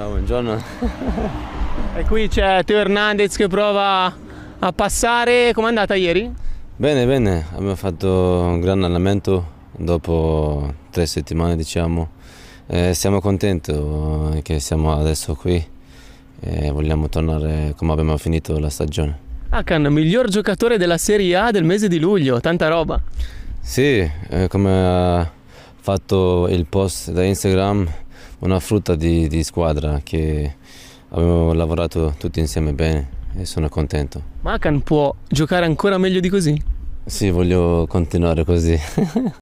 Ciao, buongiorno. e qui c'è Teo Hernandez che prova a passare. Com'è andata ieri? Bene, bene. Abbiamo fatto un gran allenamento dopo tre settimane, diciamo. Eh, siamo contenti eh, che siamo adesso qui e vogliamo tornare come abbiamo finito la stagione. Akan, miglior giocatore della Serie A del mese di luglio, tanta roba. Sì, eh, come ha fatto il post da Instagram, una frutta di, di squadra che abbiamo lavorato tutti insieme bene e sono contento. Makan può giocare ancora meglio di così? Sì, voglio continuare così.